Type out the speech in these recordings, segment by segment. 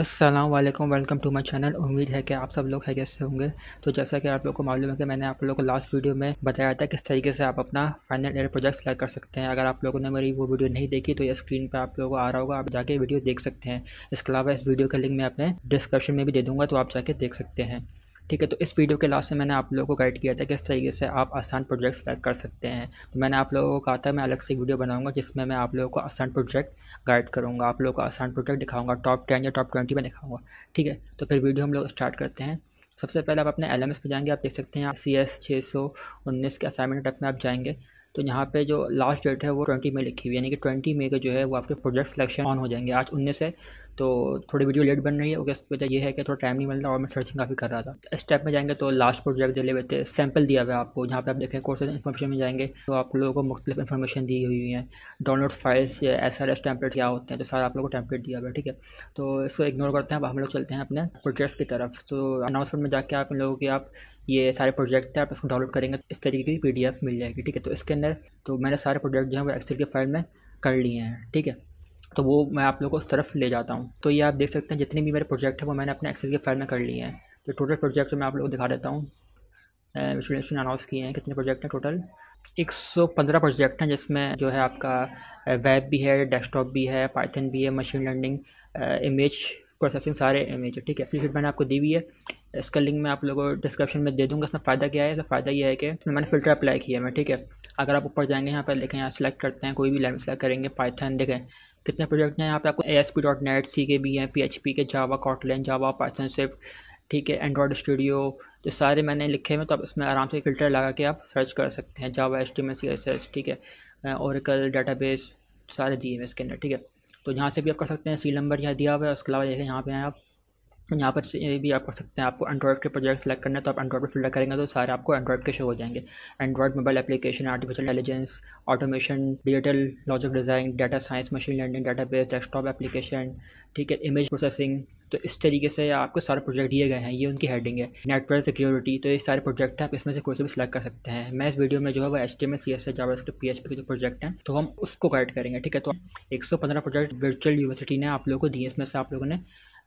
अस्सलाम वालेकुम welcome to my channel उम्मीद है कि आप सब लोग है कैसे होंगे तो जैसा कि आप लोग को मालूम है कि मैंने आप लोगों को लास्ट वीडियो में बताया था किस तरीके से आप अपना फाइनल ईयर प्रोजेक्ट सेलेक्ट कर सकते हैं अगर आप लोगों ने मेरी वो वीडियो नहीं देखी तो ये स्क्रीन पर आप लोगों को आ रहा होगा आप जाके वीडियो देख सकते हैं इसके अलावा इस वीडियो का लिंक मैं अपने डिस्क्रिप्शन में भी दे दूँगा तो आप जाके देख सकते हैं ठीक है तो इस वीडियो के लास्ट में मैंने आप लोगों को गाइड किया था कि इस तरीके से आप आसान प्रोजेक्ट सेलेक्ट कर सकते हैं तो मैंने आप लोगों को कहा था मैं अलग से वीडियो बनाऊंगा जिसमें मैं आप लोगों को आसान प्रोजेक्ट गाइड करूँगा आप लोगों को आसान प्रोजेक्ट दिखाऊंगा टॉप टेन या टॉप ट्वेंटी में दिखाऊंगा ठीक है तो फिर वीडियो हम लोग स्टार्ट करते हैं सबसे पहले आप अपने एल एम एस पर जाएंगे आप देख सकते हैं सी एस छः सौ उन्नीस के असाइनमेंट टाइप में आप जाएंगे तो यहाँ पे जो लास्ट डेट है वो ट्वेंटी में लिखी हुई है यानी कि ट्वेंटी मे के जो है वो आपके प्रोजेक्ट सिलेक्शन ऑन हो जाएंगे आज उन्नीस है तो थोड़ी वीडियो लेट बन रही है और वजह यह है कि थोड़ा टाइम नहीं मिल रहा और मैं सर्चिंग काफ़ी कर रहा था इस टाइप में जाएंगे तो लास्ट प्रोजेक्ट दिले हुए थे सैम्पल दिया हुआ है आपको जहाँ पे आप देखें कोर्सेज इन्फॉर्मेशन में जाएंगे तो आप लोगों को मुख्तलिफ इन्फॉर्मेशन दी हुई है डाउनलोड फाइल्स या एस आर एस टैंपलेट क्या होते हैं तो सारा आप लोगों को टैंपलेट दिया हुआ है ठीक है तो इसको इग्नोर करते हैं अब हम लोग चलते हैं अपने प्रोजेक्ट्स की तरफ तो अनाउंसमेंट में जाकर आप इन लोगों की आप ये सारे प्रोजेक्ट थे आप इसको डाउनलोड करेंगे तो इस तरीके की पी मिल जाएगी ठीक है तो इसके अंदर तो मैंने सारे प्रोजेक्ट जो है वो एक्सेल के फाइल में कर लिए हैं ठीक है तो वो मैं आप लोगों को उस तरफ ले जाता हूँ तो ये आप देख सकते हैं जितने भी मेरे प्रोजेक्ट हैं वो मैंने अपने एक्सेल के फाइल में कर लिए हैं तो टोटल प्रोजेक्ट मैं आप लोग को दिखा देता हूँ स्टूडेंट्स ने अनाउंस किए हैं कितने प्रोजेक्ट हैं टोटल 115 प्रोजेक्ट हैं जिसमें जो है आपका वेब भी है डेस्कटॉप भी है पाइथन भी है मशीन लर्निंग इमेज प्रोसेसिंग सारे इमेज ठीक है सीट मैंने आपको दी हुई है इसका लिंक मैं आप लोगों को डिस्क्रिप्शन में दे दूँगा इसमें फ़ायदा क्या है तो फ़ायदा ये है कि इसमें मैंने फिल्टर अप्लाई किया है मैं ठीक है अगर आप ऊपर जाएंगे यहाँ पर देखें यहाँ सेलेक्ट करते हैं कोई भी लैंग्वेज सेलेक्ट करेंगे पाइथन देखें कितने प्रोजेक्ट हैं यहाँ पे आपको A S P dot net C के भी हैं पी एच पी के जावा कॉटलैंड जावा पाइथन स्विफ्ट ठीक है एंड्रॉयड स्टूडियो जो सारे मैंने लिखे हैं तो आप इसमें आराम से फिल्टर लगा के आप सर्च कर सकते हैं Java S T M C S S ठीक है औरकल डाटा बेस सारे दिए हैं इसके अंदर ठीक है तो यहाँ से भी आप कर सकते हैं सी नंबर यहाँ दिया हुआ है उसके अलावा देखें यहाँ पे आप तो यहाँ पर ये भी आप कर सकते हैं आपको एंड्रॉइड के प्रोजेक्ट सेलेक्ट करना है तो आप एंड्रॉइड पर फिल्टर करेंगे तो सारे आपको एंड्रॉइड के शो हो जाएंगे Android mobile application artificial intelligence automation digital logic design data science machine learning database desktop application ठीक है इमेज प्रोसेसिंग तो इस तरीके से आपको सारे प्रोजेक्ट दिए गए हैं ये उनकी हेडिंग है नेटवर्क सिक्योरिटी तो ये सारे प्रोजेक्ट हैं आप इसमें से कोई से भी सिलेक्ट कर सकते हैं मैं इस वीडियो में जो है वो H T M C S S जावा स्क्रिप्ट पी एच पी के जो प्रोजेक्ट हैं तो हम उसको गाइड करेंगे ठीक है तो एक सौ पंद्रह प्रोजेक्ट वर्चुअल यूनिवर्सिटी ने आप लोगों को दिए इसमें से आप लोगों ने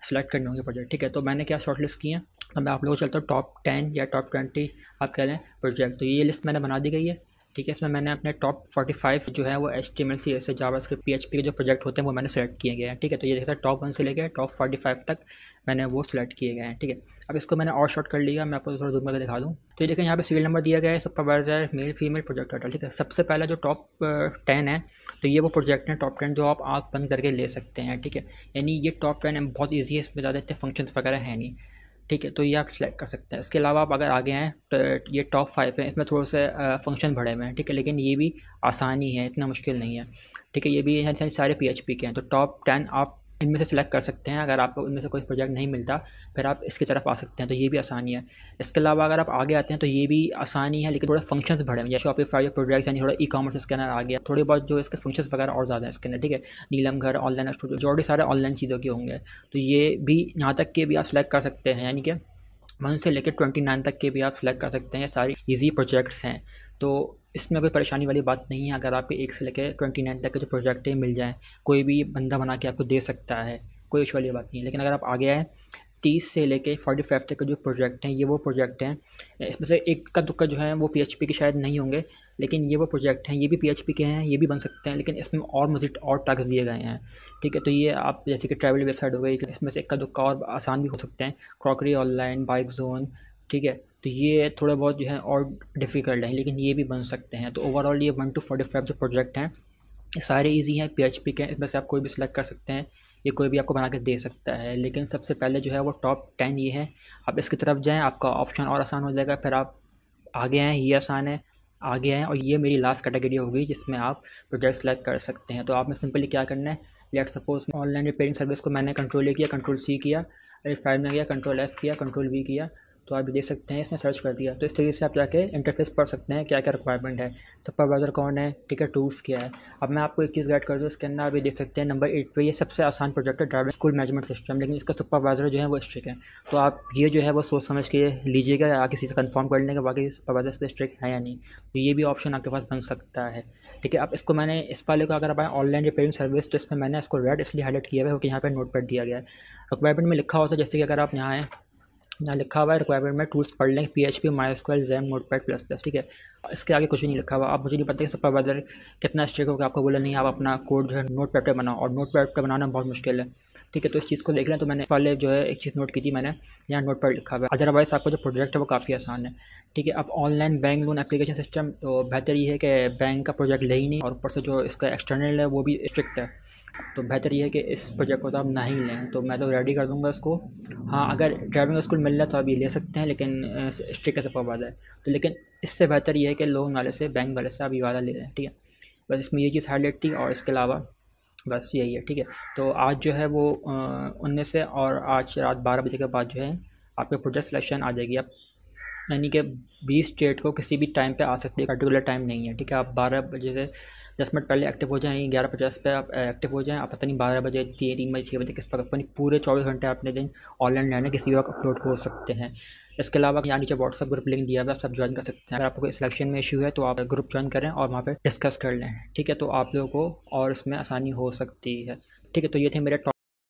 सेलेक्ट करने होंगे प्रोजेक्ट ठीक है तो मैंने क्या शॉर्ट लिस्ट की है तो मैं आप लोगों को चलता हूँ टॉप टेन या टॉप ट्वेंटी आप कह लें प्रोजेक्ट तो ये लिस्ट मैंने बना दी गई है ठीक है इसमें मैंने अपने टॉप फोर्टी फाइव जो है वो H T M L C S जावा स्क्रिप्ट पी एच पी के जो प्रोजेक्ट होते हैं वो मैंने सेलेक्ट किए गए हैं ठीक है तो ये देखता है टॉप वन से लेकर टॉप फाइव तक मैंने वो सेलेक्ट किए गए हैं ठीक है अब इसको मैंने और शॉर्ट कर लिया मैं आपको थोड़ा दूर करके दिखा दूँ तो ये देखें यहाँ पे सीरियल नंबर दिया गया है supervisor male female project title ठीक है सबसे पहला जो टॉप टेन है तो ये वो प्रोजेक्ट हैं टॉप टेन जो आप आँख बंद करके ले सकते हैं ठीक है यानी ये टॉप टेन बहुत ईजी है इसमें ज़्यादा इतने फंक्शन वगैरह हैं नहीं ठीक है तो ये आप सिलेक्ट कर सकते हैं इसके अलावा आप अगर आगे हैं तो ये टॉप फाइव है इसमें थोड़े से फंक्शन बढ़े हुए हैं ठीक है लेकिन ये भी आसानी है इतना मुश्किल नहीं है ठीक है ये भी सारे पी के हैं तो टॉप टेन आप इनमें से सिलेक्ट कर सकते हैं अगर आपको इनमें से कोई प्रोजेक्ट नहीं मिलता फिर आप इसकी तरफ आ सकते हैं तो ये भी आसानी है इसके अलावा अगर आप आगे आते हैं तो ये भी आसानी है लेकिन थोड़े फंक्शंस बढ़े हैं जैसे फाइव प्रोजेक्ट्स यानी थोड़ा ई कॉमर्स स्कैनर आ गया थोड़ी बहुत जो इसके फंक्शंस वगैरह और ज़्यादा है स्कैनर ठीक है नीलम घर ऑनलाइन स्टूडियो जो भी सारे ऑनलाइन चीज़ों के होंगे तो ये भी यहाँ तक के भी आप सिलेक्ट कर सकते हैं यानी कि वन से लेकर ट्वेंटी नाइन तक के भी आप सिलेक्ट कर सकते हैं सारी इजी प्रोजेक्ट्स हैं तो इसमें कोई परेशानी वाली बात नहीं है अगर आपके एक से लेकर ट्वेंटी नाइन तक के जो प्रोजेक्ट है मिल जाए कोई भी बंदा बना के आपको दे सकता है कोई इशू वाली बात नहीं है लेकिन अगर आप आगे आए तीस से लेके फोर्टी फाइव तक के जो प्रोजेक्ट हैं ये वो प्रोजेक्ट हैं इसमें से एक का दुक्का जो है वो पी एच पी के शायद नहीं होंगे लेकिन ये वो प्रोजेक्ट हैं ये भी पी एच पी के हैं ये भी बन सकते हैं लेकिन इसमें और मजीद और टास्क दिए गए हैं ठीक है तो ये आप जैसे कि ट्रैवल वेबसाइट हो गई इसमें से एक का दुक्का और आसान भी हो सकते हैं क्रॉकरी ऑनलाइन बाइक जोन ठीक है तो ये थोड़े बहुत जो है और डिफ़िकल्ट हैं लेकिन ये भी बन सकते हैं तो ओवरऑल ये वन टू फोर्टी फाइव जो प्रोजेक्ट हैं ये सारे इजी हैं पी के इसमें से आप कोई भी सिलेक्ट कर सकते हैं ये कोई भी आपको बना के दे सकता है लेकिन सबसे पहले जो है वो टॉप टेन ये है आप इसकी तरफ जाएँ आपका ऑप्शन और आसान हो जाएगा फिर आप आगे आएँ ये आसान है आगे आएँ और ये मेरी लास्ट कैटेगरी होगी जिसमें आप प्रोजेक्ट सेलेक्ट कर सकते हैं तो आपने सिंपली क्या करना है let suppose online repairing service को मैंने कंट्रोल ए किया कंट्रोल सी किया फाइव में किया कंट्रोल एफ़ किया कंट्रोल वी किया तो आप देख सकते हैं इसने सर्च कर दिया तो इस तरीके से आप जाके इंटरफेस पढ़ सकते हैं क्या क्या रिक्वायरमेंट है सुपरवाइज़र तो कौन है ठीक है टूल्स क्या है अब मैं आपको एक चीज़ गाइड कर दूँ इसके अंदर आप ये देख सकते हैं नंबर एट पे ये सबसे आसान प्रोजेक्ट है ड्राइवर स्कूल मैनेजमेंट सिस्टम लेकिन इसका सुपरवाइज़र तो जो है वो स्ट्रिक है तो आप ये जो है वो सोच समझ के लीजिएगा या किसी से कन्फर्म कर लेंगे बाकी सुपरवाइज़र से स्ट्रिक है या नहीं तो ये भी ऑप्शन आपके पास बन सकता है ठीक है अब इसको मैंने इस वाले को अगर आप ऑनलाइन रिपेयरिंग सर्विस तो इसमें मैंने इसको रेड इसलिए हाईलाइट किया है क्योंकि यहाँ पर नोट पर दिया गया है रिक्वायरमेंट में लिखा होता है जैसे कि अगर आप यहाँ हैं यहाँ लिखा हुआ है रिक्वायरमेंट में टूल्स पढ़ लें P H P my square notepad plus plus ठीक है इसके आगे कुछ भी नहीं लिखा हुआ आप मुझे नहीं पता कि सुपरवाइजर कितना स्ट्रिक होगा आपको बोला नहीं आप अपना कोड जो है नोट पैड पर बनाओ और नोट पैड पर बनाना बहुत मुश्किल है ठीक है तो इस चीज़ को देख लें तो मैंने पहले जो है एक चीज़ नोट की थी मैंने यहाँ नोट पर लिखा हुआ है अदरवाइज आपका जो प्रोजेक्ट है वो काफ़ी आसान है ठीक है अब online bank loan application system तो बेहतर ये है कि बैंक का प्रोजेक्ट ले ही नहीं और ऊपर से जो इसका एक्सटर्नल है वो भी स्ट्रिक्ट है तो बेहतर ये है कि इस प्रोजेक्ट को तो आप ना ही लें तो मैं तो रेडी कर दूंगा इसको हाँ अगर ड्राइविंग स्कूल मिल रहा है तो आप ये ले सकते हैं लेकिन स्ट्रिक्ट सफ़ा वादा है तो लेकिन इससे बेहतर ये है कि लोन वाले से बैंक वाले से आप ये वादा ले लें ठीक है बस इसमें ये चीज़ हाईलाइट थी और इसके अलावा बस यही है ठीक है तो आज जो है वो उन्नीस से और आज रात बारह बजे के बाद जो है आपके प्रोजेक्ट सिलेक्शन आ जाएगी आप यानी कि बीस स्टेट को किसी भी टाइम पे आ सकती है पर्टिकुलर टाइम नहीं है ठीक है आप बारह बजे से दस मिनट पहले एक्टिव हो जाएँ ग्यारह पचास पे आप एक्टिव हो जाएँ आप पता नहीं बारह बजे तीन तीन बजे छः बजे किस वक्त अपनी पूरे चौबीस घंटे अपने दिन ऑनलाइन रहने किसी वक्त अपलोड हो सकते हैं इसके अलावा यहाँ नीचे व्हाट्सअप ग्रुप लिंक दिया हुआ है आप सब ज्वाइन कर सकते हैं अगर आपको कोई सिलेक्शन में इशू है तो आप ग्रुप ज्वाइन करें और वहाँ पर डिस्कस कर लें ठीक है तो आप लोगों को और इसमें आसानी हो सकती है ठीक है तो ये थे मेरे